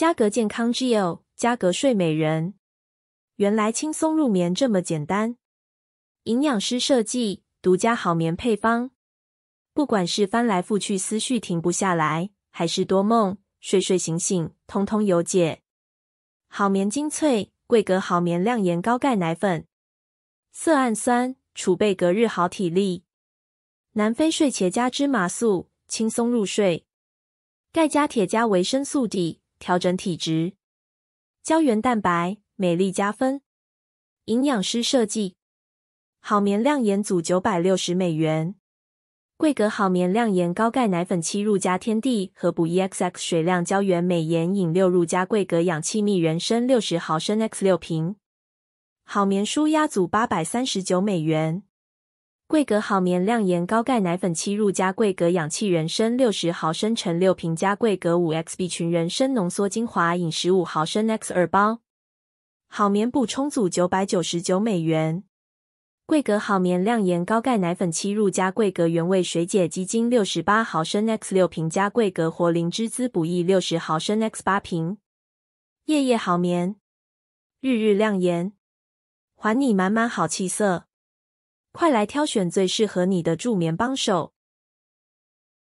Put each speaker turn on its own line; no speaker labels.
嘉格健康 g GEL 嘉格睡美人，原来轻松入眠这么简单。营养师设计独家好眠配方，不管是翻来覆去思绪停不下来，还是多梦睡睡醒醒，通通有解。好眠精粹，桂格好眠亮颜高钙奶粉，色氨酸储备隔日好体力，南非睡前加芝麻素轻松入睡，钙加铁加维生素 D。调整体质。胶原蛋白美丽加分。营养师设计，好眠亮颜组九百六十美元。桂格好眠亮颜高钙奶粉七入加天地合补 E X X 水量胶原美颜饮六入加桂格氧气蜜人参六十毫升 X 六瓶。好眠舒压组八百三十九美元。桂格好棉亮颜高钙奶粉七入加桂格氧气人参六十毫升乘六瓶加桂格五 X B 群人参浓缩精华饮十五毫升 X 二包。好棉补充组九百九十九美元。桂格好棉亮颜高钙奶粉七入加桂格原味水解鸡精六十八毫升 X 六瓶加桂格活灵芝滋补液六十毫升 X 八瓶。夜夜好眠，日日亮颜，还你满满好气色。快来挑选最适合你的助眠帮手。